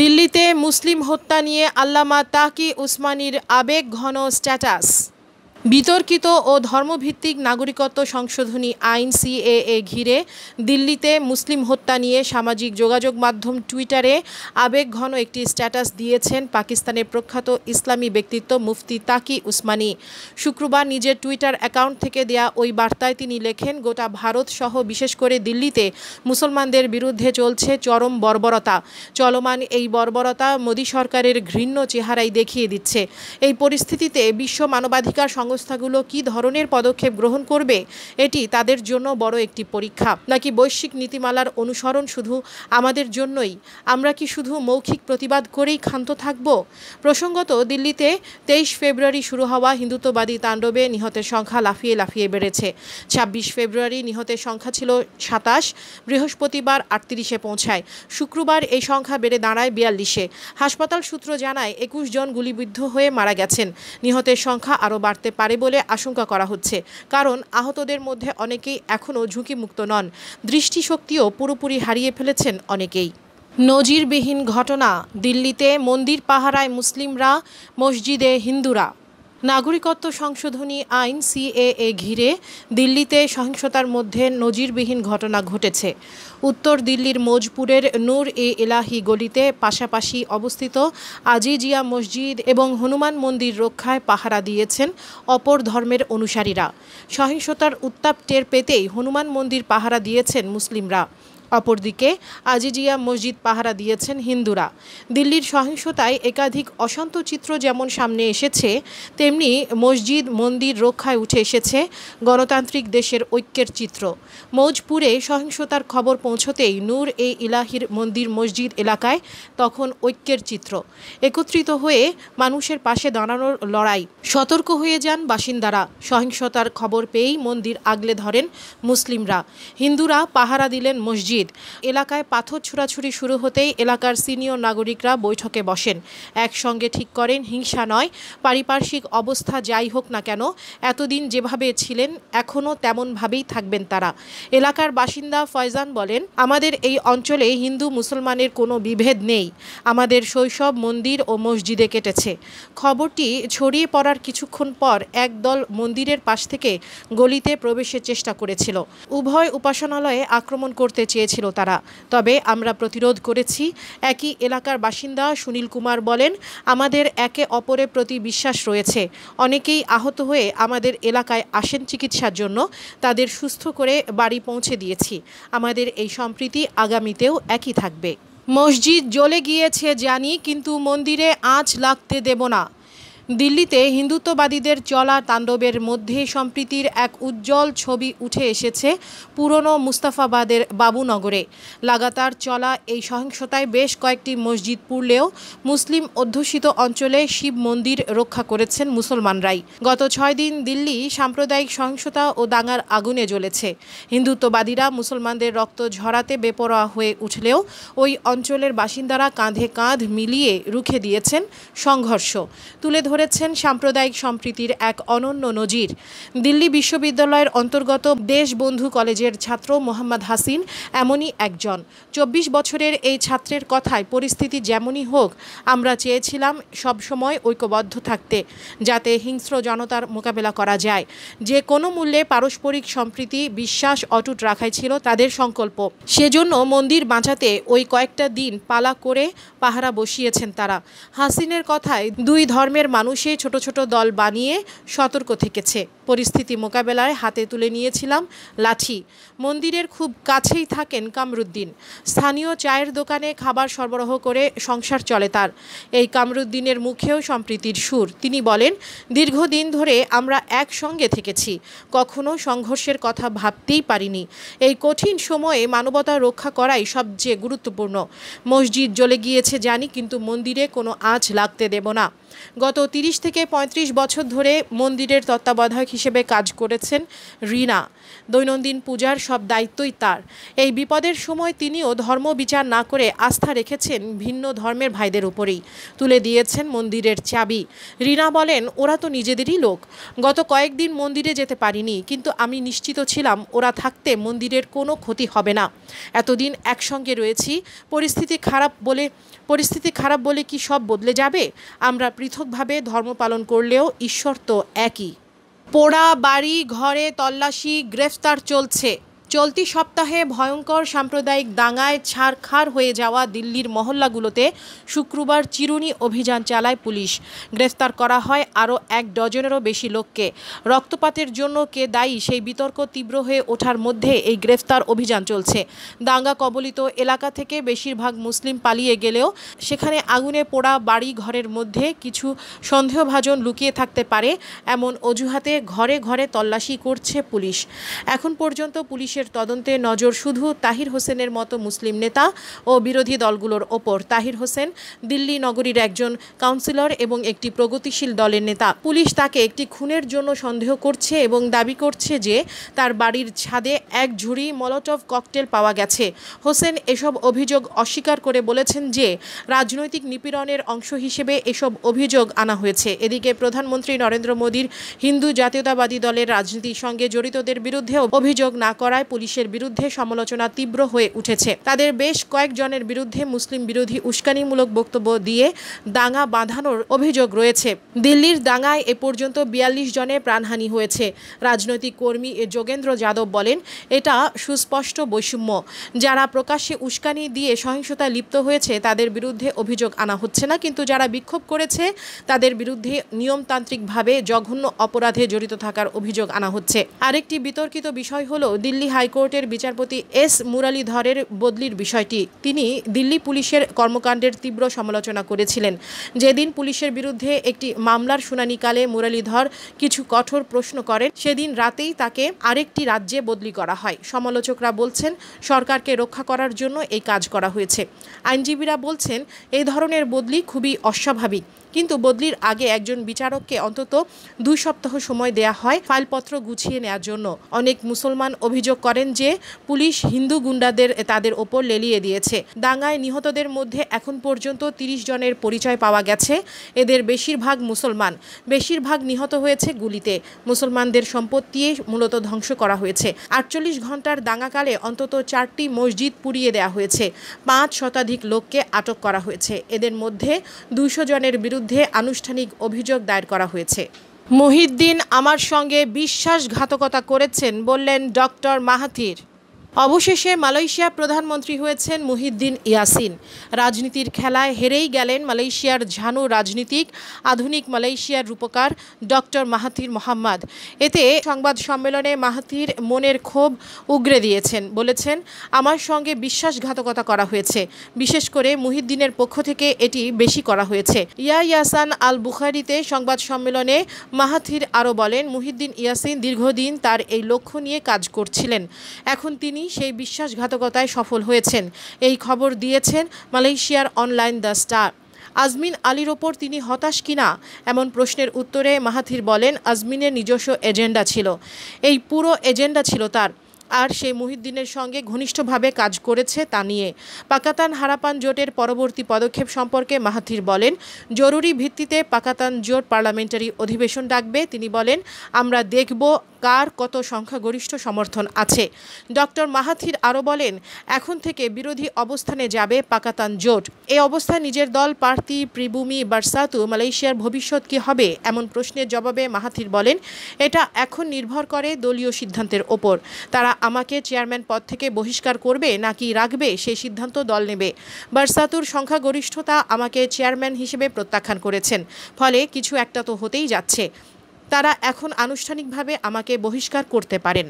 দিল্লিতে মুসলিম হত্যা নিয়ে আল্লামা তাকি উসমানির আবেগ ঘন স্ট্যাটাস বিতর্কিত ও ধর্মভিত্তিক নাগরিকত্ব সংশোধনী আইন সিএএ ঘিরে দিল্লিতে মুসলিম হত্যা নিয়ে সামাজিক যোগাযোগ মাধ্যম টুইটারে আবেগঘন একটি স্ট্যাটাস দিয়েছেন পাকিস্তানের প্রখ্যাত ইসলামী ব্যক্তিত্ব মুফতি তাকি উসমানি শুক্রবার নিজের টুইটার অ্যাকাউন্ট থেকে দেয়া ওই বার্তায় তিনি লেখেন গোটা ভারত সহ বিশেষ করে দিল্লিতে মুসলমানদের বিরুদ্ধে চলছে চরম বর্বরতা চলমান এই বর্বরতা মোদী সরকারের ঘৃণ্য চেহারাই দেখিয়ে দিচ্ছে এই পরিস্থিতিতে বিশ্ব মানবাধিকার সংস্থাগুলো কি ধরনের পদক্ষেপ গ্রহণ করবে এটি তাদের জন্য বড় একটি পরীক্ষা নাকি বৈশ্বিক নীতিমালার অনুসরণ শুধু আমাদের জন্যই আমরা কি শুধু মৌখিক প্রতিবাদ করেই ক্ষান্ত থাকব প্রসঙ্গত দিল্লিতে তেইশ ফেব্রুয়ারি শুরু হওয়া হিন্দুত্ববাদী তাণ্ডবে নিহতের সংখ্যা লাফিয়ে লাফিয়ে বেড়েছে ২৬ ফেব্রুয়ারি নিহতের সংখ্যা ছিল সাতাশ বৃহস্পতিবার আটত্রিশে পৌঁছায় শুক্রবার এই সংখ্যা বেড়ে দাঁড়ায় বিয়াল্লিশে হাসপাতাল সূত্র জানায় একুশ জন গুলিবিদ্ধ হয়ে মারা গেছেন নিহতের সংখ্যা আরও বাড়তে পারে বলে আশঙ্কা করা হচ্ছে কারণ আহতদের মধ্যে অনেকেই এখনও ঝুঁকিমুক্ত নন দৃষ্টিশক্তিও পুরোপুরি হারিয়ে ফেলেছেন অনেকেই নজিরবিহীন ঘটনা দিল্লিতে মন্দির পাহারায় মুসলিমরা মসজিদে হিন্দুরা নাগরিকত্ব সংশোধনী আইন সিএএ ঘিরে দিল্লিতে সহিংসতার মধ্যে নজিরবিহীন ঘটনা ঘটেছে উত্তর দিল্লির মোজপুরের নূর এ এলাহি গলিতে পাশাপাশি অবস্থিত আজিজিয়া মসজিদ এবং হনুমান মন্দির রক্ষায় পাহারা দিয়েছেন অপর ধর্মের অনুসারীরা সহিংসতার উত্তাপ টের পেতেই হনুমান মন্দির পাহারা দিয়েছেন মুসলিমরা অপরদিকে আজিজিয়া মসজিদ পাহারা দিয়েছেন হিন্দুরা দিল্লির সহিংসতায় একাধিক অশান্ত চিত্র যেমন সামনে এসেছে তেমনি মসজিদ মন্দির রক্ষায় উঠে এসেছে গণতান্ত্রিক দেশের ঐক্যের চিত্র মৌজপুরে সহিংসতার খবর পৌঁছতেই নূর এ ইলাহির মন্দির মসজিদ এলাকায় তখন ঐক্যের চিত্র একত্রিত হয়ে মানুষের পাশে দাঁড়ানোর লড়াই সতর্ক হয়ে যান বাসিন্দারা সহিংসতার খবর পেয়েই মন্দির আগলে ধরেন মুসলিমরা হিন্দুরা পাহারা দিলেন মসজিদ উচিত এলাকায় পাথর ছুড়াছুড়ি শুরু হতেই এলাকার সিনিয়র নাগরিকরা বৈঠকে বসেন একসঙ্গে ঠিক করেন হিংসা নয় পারিপার্শ্বিক অবস্থা যাই হোক না কেন এতদিন যেভাবে ছিলেন এখনও তেমনভাবেই থাকবেন তারা এলাকার বাসিন্দা ফয়জান বলেন আমাদের এই অঞ্চলে হিন্দু মুসলমানের কোনো বিভেদ নেই আমাদের শৈশব মন্দির ও মসজিদে কেটেছে খবরটি ছড়িয়ে পড়ার কিছুক্ষণ পর একদল মন্দিরের পাশ থেকে গলিতে প্রবেশের চেষ্টা করেছিল উভয় উপাসনালয়ে আক্রমণ করতে চেয়েছে চেয়েছিল তারা তবে আমরা প্রতিরোধ করেছি একই এলাকার বাসিন্দা সুনীল কুমার বলেন আমাদের একে অপরের প্রতি বিশ্বাস রয়েছে অনেকেই আহত হয়ে আমাদের এলাকায় আসেন চিকিৎসার জন্য তাদের সুস্থ করে বাড়ি পৌঁছে দিয়েছি আমাদের এই সম্প্রীতি আগামীতেও একই থাকবে মসজিদ জ্বলে গিয়েছে জানি কিন্তু মন্দিরে আঁচ লাগতে দেব না দিল্লিতে হিন্দুত্ববাদীদের চলা তাণ্ডবের মধ্যে সম্প্রীতির এক উজ্জ্বল ছবি উঠে এসেছে পুরনো মুস্তাফাবাদের বাবুনগরে লাগাতার চলা এই সহিংসতায় বেশ কয়েকটি মসজিদ পুড়লেও মুসলিম অধ্যুষিত অঞ্চলে শিব মন্দির রক্ষা করেছেন মুসলমানরাই গত ছয় দিন দিল্লি সাম্প্রদায়িক সহিংসতা ও দাঙ্গার আগুনে জ্বলেছে হিন্দুত্ববাদীরা মুসলমানদের রক্ত ঝরাতে বেপরোয়া হয়ে উঠলেও ওই অঞ্চলের বাসিন্দারা কাঁধে কাঁধ মিলিয়ে রুখে দিয়েছেন সংঘর্ষ তুলে ধরে করেছেন সাম্প্রদায়িক সম্প্রীতির এক অনন্য নজির দিল্লি বিশ্ববিদ্যালয়ের অন্তর্গত দেশবন্ধু কলেজের ছাত্র মোহাম্মদ হাসিন এমনই একজন চব্বিশ বছরের এই ছাত্রের কথায় পরিস্থিতি যেমনই হোক আমরা চেয়েছিলাম সবসময় ঐক্যবদ্ধ থাকতে যাতে হিংস্র জনতার মোকাবেলা করা যায় যে কোনো মূল্যে পারস্পরিক সম্প্রীতি বিশ্বাস অটুট রাখাই ছিল তাদের সংকল্প সেজন্য মন্দির বাঁচাতে ওই কয়েকটা দিন পালা করে পাহারা বসিয়েছেন তারা হাসিনের কথায় দুই ধর্মের মানুষ মানুষে ছোট ছোট দল বানিয়ে সতর্ক থেকেছে পরিস্থিতি মোকাবেলায় হাতে তুলে নিয়েছিলাম লাঠি মন্দিরের খুব কাছেই থাকেন কামরুদ্দিন স্থানীয় চায়ের দোকানে খাবার সরবরাহ করে সংসার চলে তার এই কামরুদ্দিনের মুখেও সম্প্রীতির সুর তিনি বলেন দীর্ঘদিন ধরে আমরা একসঙ্গে থেকেছি কখনো সংঘর্ষের কথা ভাবতেই পারিনি এই কঠিন সময়ে মানবতা রক্ষা করাই সবচেয়ে গুরুত্বপূর্ণ মসজিদ জ্বলে গিয়েছে জানি কিন্তু মন্দিরে কোনো আঁচ লাগতে দেব না গত তিরিশ থেকে ৩৫ বছর ধরে মন্দিরের তত্ত্বাবধায়ক হিসেবে কাজ করেছেন রিনা দৈনন্দিন পূজার সব দায়িত্বই তার এই বিপদের সময় তিনিও ধর্ম বিচার না করে আস্থা রেখেছেন ভিন্ন ধর্মের ভাইদের উপরেই তুলে দিয়েছেন মন্দিরের চাবি রিনা বলেন ওরা তো নিজেদেরই লোক গত কয়েকদিন মন্দিরে যেতে পারিনি কিন্তু আমি নিশ্চিত ছিলাম ওরা থাকতে মন্দিরের কোনো ক্ষতি হবে না এতদিন একসঙ্গে রয়েছি পরিস্থিতি খারাপ বলে পরিস্থিতি খারাপ বলে কি সব বদলে যাবে আমরা পৃথকভাবে ধর্ম পালন করলেও ঈশ্বর তো একই পোড়া বাড়ি ঘরে তল্লাশি গ্রেফতার চলছে চলতি সপ্তাহে ভয়ঙ্কর সাম্প্রদায়িক দাঙ্গায় ছাড়খার হয়ে যাওয়া দিল্লির মহল্লাগুলোতে শুক্রবার চিরুনি অভিযান চালায় পুলিশ গ্রেফতার করা হয় আরও এক ডজনেরও বেশি লোককে রক্তপাতের জন্য কে দায়ী সেই বিতর্ক তীব্র হয়ে ওঠার মধ্যে এই গ্রেফতার অভিযান চলছে দাঙ্গা কবলিত এলাকা থেকে বেশিরভাগ মুসলিম পালিয়ে গেলেও সেখানে আগুনে পোড়া বাড়ি ঘরের মধ্যে কিছু সন্দেহভাজন লুকিয়ে থাকতে পারে এমন অজুহাতে ঘরে ঘরে তল্লাশি করছে পুলিশ এখন পর্যন্ত পুলিশের পুলিশের তদন্তে নজর শুধু তাহির হোসেনের মতো মুসলিম নেতা ও বিরোধী দলগুলোর ওপর তাহির হোসেন দিল্লি নগরীর একজন কাউন্সিলর এবং একটি প্রগতিশীল দলের নেতা পুলিশ তাকে একটি খুনের জন্য সন্দেহ করছে এবং দাবি করছে যে তার বাড়ির ছাদে এক ঝুড়ি মলটভ ককটেল পাওয়া গেছে হোসেন এসব অভিযোগ অস্বীকার করে বলেছেন যে রাজনৈতিক নিপীড়নের অংশ হিসেবে এসব অভিযোগ আনা হয়েছে এদিকে প্রধানমন্ত্রী নরেন্দ্র মোদীর হিন্দু জাতীয়তাবাদী দলের রাজনীতির সঙ্গে জড়িতদের বিরুদ্ধে অভিযোগ না করায় পুলিশের বিরুদ্ধে সমালোচনা তীব্র হয়ে উঠেছে তাদের বেশ কয়েকজনের বিরুদ্ধে মুসলিম বিরোধী উস্কানিমূলক বক্তব্য দিয়ে দাঙ্গা বাঁধানোর অভিযোগ রয়েছে দিল্লির দাঙ্গায় এ পর্যন্ত বিয়াল্লিশ জনের প্রাণহানি হয়েছে রাজনৈতিক কর্মী এ যোগেন্দ্র যাদব বলেন এটা সুস্পষ্ট বৈষম্য যারা প্রকাশ্যে উস্কানি দিয়ে সহিংসতায় লিপ্ত হয়েছে তাদের বিরুদ্ধে অভিযোগ আনা হচ্ছে না কিন্তু যারা বিক্ষোভ করেছে তাদের বিরুদ্ধে নিয়মতান্ত্রিকভাবে জঘন্য অপরাধে জড়িত থাকার অভিযোগ আনা হচ্ছে আরেকটি বিতর্কিত বিষয় হল দিল্লি হাইকোর্টের বিচারপতি এস মুরালীধরের বদলির বিষয়টি তিনি দিল্লি পুলিশের কর্মকাণ্ডের তীব্র সমালোচনা করেছিলেন যেদিন পুলিশের বিরুদ্ধে একটি মামলার শুনানিকালে মুরালীধর কিছু কঠোর প্রশ্ন করেন সেদিন রাতেই তাকে আরেকটি রাজ্যে বদলি করা হয় সমালোচকরা বলছেন সরকারকে রক্ষা করার জন্য এই কাজ করা হয়েছে আইনজীবীরা বলছেন এই ধরনের বদলি খুবই অস্বাভাবিক কিন্তু বদলির আগে একজন বিচারককে অন্তত দুই সপ্তাহ সময় দেয়া হয় ফাইলপত্র গুছিয়ে নেওয়ার জন্য অনেক মুসলমান অভিযোগ করেন যে পুলিশ হিন্দু গুন্ডাদের তাদের ওপর লেলিয়ে দিয়েছে দাঙ্গায় নিহতদের মধ্যে এখন পর্যন্ত ৩০ জনের পরিচয় পাওয়া গেছে এদের বেশিরভাগ মুসলমান বেশিরভাগ নিহত হয়েছে গুলিতে মুসলমানদের সম্পত্তি মূলত ধ্বংস করা হয়েছে আটচল্লিশ ঘন্টার দাঙ্গাকালে অন্তত চারটি মসজিদ পুড়িয়ে দেওয়া হয়েছে পাঁচ শতাধিক লোককে আটক করা হয়েছে এদের মধ্যে দুইশো জনের বিরুদ্ধে বিরুদ্ধে আনুষ্ঠানিক অভিযোগ দায়ের করা হয়েছে মহিদ্দিন আমার সঙ্গে বিশ্বাসঘাতকতা করেছেন বললেন ডক্টর মাহাথির অবশেষে মালয়েশিয়া প্রধানমন্ত্রী হয়েছেন মুহিদ্দিন ইয়াসিন রাজনীতির খেলায় হেরেই গেলেন মালয়েশিয়ার ঝানু রাজনীতিক আধুনিক মালয়েশিয়ার রূপকার ডক্টর মাহাথির মোহাম্মদ এতে সংবাদ সম্মেলনে মাহাথির মনের ক্ষোভ উগরে দিয়েছেন বলেছেন আমার সঙ্গে বিশ্বাসঘাতকতা করা হয়েছে বিশেষ করে মুহিদ্দিনের পক্ষ থেকে এটি বেশি করা হয়েছে ইয়া ইয়াসান আল বুখারিতে সংবাদ সম্মেলনে মাহাথির আরও বলেন মুহিদ্দিন ইয়াসিন দীর্ঘদিন তার এই লক্ষ্য নিয়ে কাজ করছিলেন এখন তিনি তিনি সেই বিশ্বাসঘাতকতায় সফল হয়েছেন এই খবর দিয়েছেন মালয়েশিয়ার অনলাইন দ্য স্টার আজমিন আলীর ওপর তিনি হতাশ কিনা এমন প্রশ্নের উত্তরে মাহাথির বলেন আজমিনের নিজস্ব এজেন্ডা ছিল এই পুরো এজেন্ডা ছিল তার আর সেই মুহিদ্দিনের সঙ্গে ঘনিষ্ঠভাবে কাজ করেছে তা নিয়ে পাকাতান হারাপান জোটের পরবর্তী পদক্ষেপ সম্পর্কে মাহাথির বলেন জরুরি ভিত্তিতে পাকাতান জোট পার্লামেন্টারি অধিবেশন ডাকবে তিনি বলেন আমরা দেখব কার কত সংখ্যাগরিষ্ঠ সমর্থন আছে ডক্টর মাহাথির আরও বলেন এখন থেকে বিরোধী অবস্থানে যাবে পাকাতান জোট এ অবস্থা নিজের দল প্রার্থী প্রিভূমি বার্সাতু মালয়েশিয়ার ভবিষ্যৎ কি হবে এমন প্রশ্নের জবাবে মাহাথির বলেন এটা এখন নির্ভর করে দলীয় সিদ্ধান্তের ওপর তারা আমাকে চেয়ারম্যান পদ থেকে বহিষ্কার করবে নাকি রাখবে সেই সিদ্ধান্ত দল নেবে বার্সাতুর সংখ্যাগরিষ্ঠতা আমাকে চেয়ারম্যান হিসেবে প্রত্যাখ্যান করেছেন ফলে কিছু একটা তো হতেই যাচ্ছে তারা এখন আনুষ্ঠানিকভাবে আমাকে বহিষ্কার করতে পারেন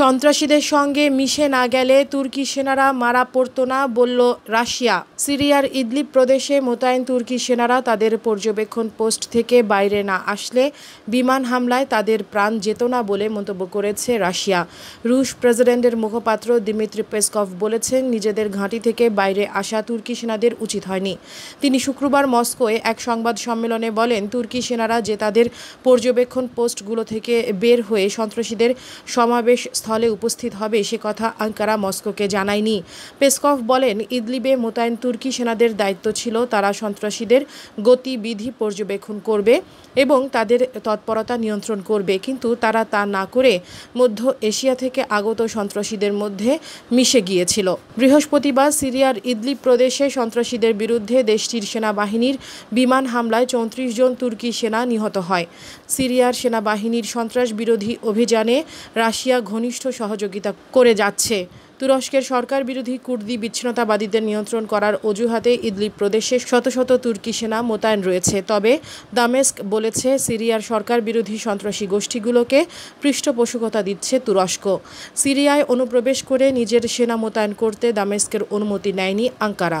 সন্ত্রাসীদের সঙ্গে মিশে না গেলে তুর্কি সেনারা মারা পড়ত না বলল রাশিয়া সিরিয়ার ইদলিপ প্রদেশে মোতায়েন তুর্কি সেনারা তাদের পর্যবেক্ষণ পোস্ট থেকে বাইরে না আসলে বিমান হামলায় তাদের প্রাণ যেত না বলে মন্তব্য করেছে রাশিয়া রুশ প্রেসিডেন্টের মুখপাত্র দিমিত্রি পেসকভ বলেছেন নিজেদের ঘাঁটি থেকে বাইরে আসা তুর্কি সেনাদের উচিত হয়নি তিনি শুক্রবার মস্কোয় এক সংবাদ সম্মেলনে বলেন তুর্কি সেনারা যে তাদের পর্যবেক্ষণ পোস্টগুলো থেকে বের হয়ে সন্ত্রাসীদের সমাবেশ স্থলে উপস্থিত হবে সে কথা আঙ্কারা মস্কোকে জানায়নি পেসকভ বলেন ইদলিবে মোতায়েন তুর্কি সেনাদের দায়িত্ব ছিল তারা সন্ত্রাসীদের গতিবিধি পর্যবেক্ষণ করবে এবং তাদের তৎপরতা নিয়ন্ত্রণ করবে কিন্তু তারা তা না করে মধ্য এশিয়া থেকে আগত সন্ত্রাসীদের মধ্যে মিশে গিয়েছিল বৃহস্পতিবার সিরিয়ার ইদলিব প্রদেশে সন্ত্রাসীদের বিরুদ্ধে দেশটির সেনাবাহিনীর বিমান হামলায় চৌত্রিশ জন তুর্কি সেনা নিহত হয় সিরিয়ার সেনাবাহিনীর সন্ত্রাস বিরোধী অভিযানে রাশিয়া ঘনিষ্ঠ সহযোগিতা করে যাচ্ছে তুরস্কের সরকার বিরোধী কুর্দি বিচ্ছিন্নতাবাদীদের নিয়ন্ত্রণ করার অজুহাতে ইদলিব প্রদেশে শত শত তুর্কি সেনা মোতায়েন রয়েছে তবে দামেস্ক বলেছে সিরিয়ার সরকার বিরোধী সন্ত্রাসী গোষ্ঠীগুলোকে পৃষ্ঠপোষকতা দিচ্ছে তুরস্ক সিরিয়ায় অনুপ্রবেশ করে নিজের সেনা মোতায়েন করতে দামেস্কের অনুমতি নেয়নি আঙ্কারা